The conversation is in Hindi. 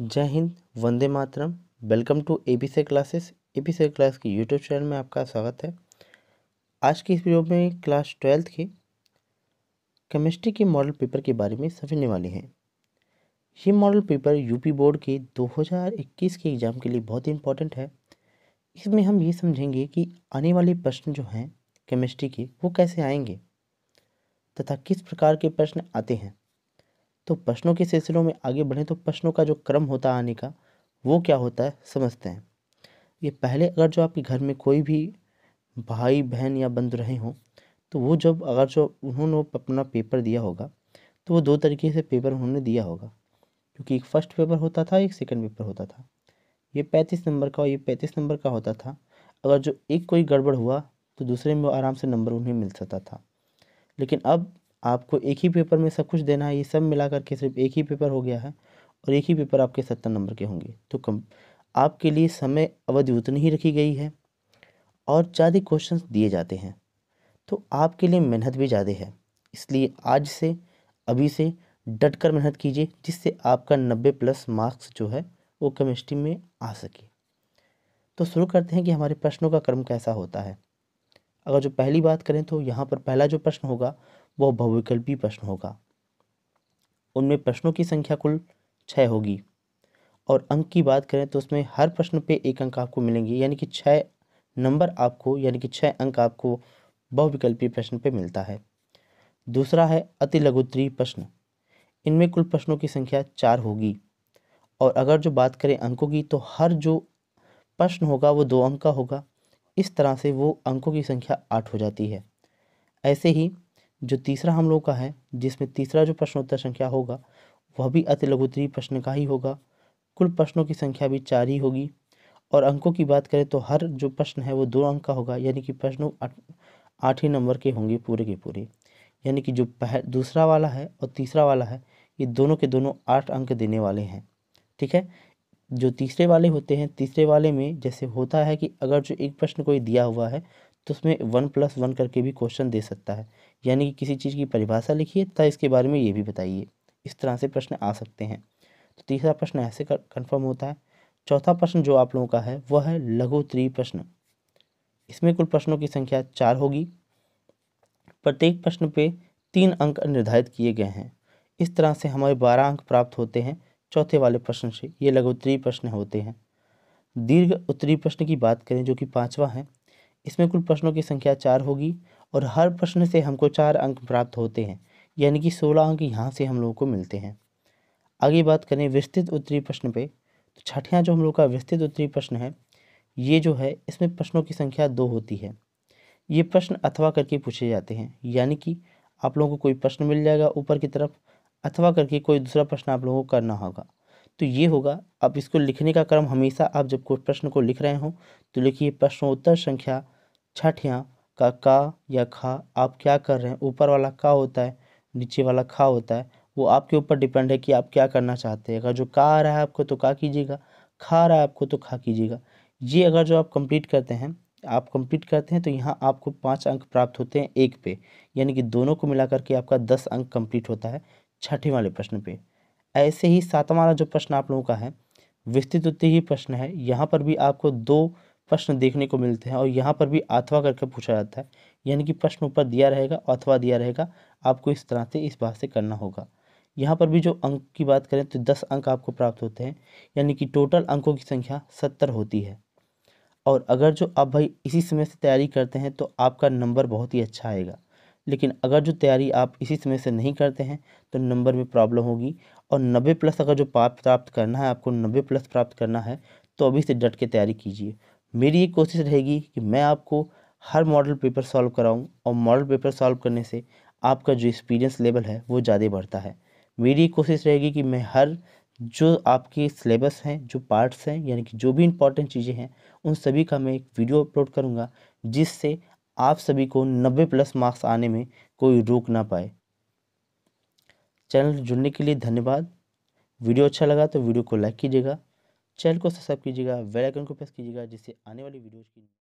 जय हिंद वंदे मातरम welcome to A B C classes A B C class की यूट्यूब चैनल में आपका स्वागत है आज की इस वीडियो में क्लास ट्वेल्थ की केमिस्ट्री के मॉडल पेपर के बारे में समझने वाले हैं ये मॉडल पेपर यूपी बोर्ड के 2021 के एग्ज़ाम के लिए बहुत ही इंपॉर्टेंट है इसमें हम ये समझेंगे कि आने वाले प्रश्न जो हैं केमिस्ट्री के वो कैसे आएंगे तथा किस प्रकार के प्रश्न आते हैं तो प्रश्नों के सिलसिलों में आगे बढ़ें तो प्रश्नों का जो क्रम होता है आने का वो क्या होता है समझते हैं ये पहले अगर जो आपके घर में कोई भी भाई बहन या बंद रहे हों तो वो जब अगर जो उन्होंने अपना पेपर दिया होगा तो वो दो तरीके से पेपर उन्होंने दिया होगा क्योंकि एक फ़र्स्ट पेपर होता था एक सेकंड पेपर होता था ये पैंतीस नंबर का और ये पैंतीस नंबर का होता था अगर जो एक कोई गड़बड़ हुआ तो दूसरे में आराम से नंबर उन्हें मिल सकता था लेकिन अब आपको एक ही पेपर में सब कुछ देना है ये सब मिला करके सिर्फ एक ही पेपर हो गया है और एक ही पेपर आपके सत्तर नंबर के होंगे तो कम आपके लिए समय अवधि उतनी ही रखी गई है और ज़्यादा क्वेश्चन दिए जाते हैं तो आपके लिए मेहनत भी ज़्यादा है इसलिए आज से अभी से डट कर मेहनत कीजिए जिससे आपका नब्बे प्लस मार्क्स जो है वो केमिस्ट्री में आ सके तो शुरू करते हैं कि हमारे प्रश्नों का क्रम कैसा होता है अगर जो पहली बात करें तो यहाँ पर पहला जो प्रश्न होगा वह बहुविकल्पी प्रश्न होगा उनमें प्रश्नों की संख्या कुल छः होगी और अंक की बात करें तो उसमें हर प्रश्न पे एक अंक आपको मिलेंगे यानी कि छः नंबर आपको यानी कि छः अंक आपको बहुविकल्पी प्रश्न पे मिलता है दूसरा है अति लघुत्री प्रश्न इनमें कुल प्रश्नों की संख्या चार होगी और अगर जो बात करें अंकों की तो हर जो प्रश्न होगा वो दो अंक का होगा इस तरह से वो अंकों की संख्या आठ हो जाती है ऐसे ही जो तीसरा हम लोग का है जिसमें तीसरा जो प्रश्नोत्तर संख्या होगा वह भी अति लघुतरी प्रश्न का ही होगा कुल प्रश्नों की संख्या भी चार ही होगी और अंकों की बात करें तो हर जो प्रश्न है वो दो अंक का होगा यानी कि प्रश्नों आठ ही नंबर के होंगे पूरे के पूरे यानी कि जो पह दूसरा वाला है और तीसरा वाला है ये दोनों के दोनों आठ अंक देने वाले हैं ठीक है जो तीसरे वाले होते हैं तीसरे वाले में जैसे होता है कि अगर जो एक प्रश्न कोई दिया हुआ है तो उसमें वन प्लस वन करके भी क्वेश्चन दे सकता है यानी कि किसी चीज़ की परिभाषा लिखिए तथा इसके बारे में ये भी बताइए इस तरह से प्रश्न आ सकते हैं तो तीसरा प्रश्न ऐसे कन्फर्म होता है चौथा प्रश्न जो आप लोगों का है वह है लघु त्रि प्रश्न इसमें कुल प्रश्नों की संख्या चार होगी प्रत्येक प्रश्न पे तीन अंक निर्धारित किए गए हैं इस तरह से हमारे बारह अंक प्राप्त होते हैं चौथे वाले प्रश्न से ये लघु त्रि प्रश्न होते हैं दीर्घ उत्तरी प्रश्न की बात करें जो कि पांचवा है इसमें कुल प्रश्नों की संख्या चार होगी और हर प्रश्न से हमको चार अंक प्राप्त होते हैं यानी कि सोलह अंक यहाँ से हम लोगों को मिलते हैं आगे बात करें विस्तृत उत्तरी प्रश्न पे तो छठियाँ जो हम लोग का विस्तृत उत्तरी प्रश्न है ये जो है इसमें प्रश्नों की संख्या दो होती है ये प्रश्न अथवा करके पूछे जाते हैं यानी कि आप लोगों को कोई प्रश्न मिल जाएगा ऊपर की तरफ अथवा करके कोई दूसरा प्रश्न आप लोगों को करना होगा तो ये होगा अब इसको लिखने का क्रम हमेशा आप जब कोई प्रश्न को लिख रहे हों तो लिखिए प्रश्नोत्तर संख्या छठियाँ का का या खा आप क्या कर रहे हैं ऊपर वाला का होता है नीचे वाला खा होता है वो आपके ऊपर डिपेंड है कि आप क्या करना चाहते हैं अगर जो का आ रहा है आपको तो का कीजिएगा खा रहा है आपको तो खा कीजिएगा ये अगर जो आप कंप्लीट करते हैं आप कंप्लीट करते हैं तो यहाँ आपको पाँच अंक प्राप्त होते हैं एक पे यानी कि दोनों को मिला करके आपका दस अंक कम्प्लीट होता है छठे वाले प्रश्न पे ऐसे ही सातवाला वाला जो प्रश्न आप लोगों का है विस्तृत ही प्रश्न है यहाँ पर भी आपको दो प्रश्न देखने को मिलते हैं और यहाँ पर भी अथवा करके पूछा जाता है यानी कि प्रश्न ऊपर दिया रहेगा अथवा दिया रहेगा आपको इस तरह से इस बात से करना होगा यहाँ पर भी जो अंक की बात करें तो दस अंक आपको प्राप्त होते हैं यानी कि टोटल अंकों की संख्या सत्तर होती है और अगर जो आप भाई इसी समय से तैयारी करते हैं तो आपका नंबर बहुत ही अच्छा आएगा लेकिन अगर जो तैयारी आप इसी समय से नहीं करते हैं तो नंबर में प्रॉब्लम होगी और नब्बे प्लस अगर जो पाप प्राप्त करना है आपको नब्बे प्लस प्राप्त करना है तो अभी से डट के तैयारी कीजिए मेरी ये कोशिश रहेगी कि मैं आपको हर मॉडल पेपर सॉल्व कराऊँ और मॉडल पेपर सॉल्व करने से आपका जो एक्सपीरियंस लेवल है वो ज़्यादा बढ़ता है मेरी कोशिश रहेगी कि मैं हर जो आपके सिलेबस हैं जो पार्ट्स हैं यानी कि जो भी इंपॉर्टेंट चीज़ें हैं उन सभी का मैं एक वीडियो अपलोड करूँगा जिससे आप सभी को नब्बे प्लस मार्क्स आने में कोई रोक ना पाए चैनल जुड़ने के लिए धन्यवाद वीडियो अच्छा लगा तो वीडियो को लाइक कीजिएगा चैनल को सब्सक्राइब कीजिएगा बेल आइकन को प्रेस कीजिएगा जिससे आने वाली वीडियोज़ की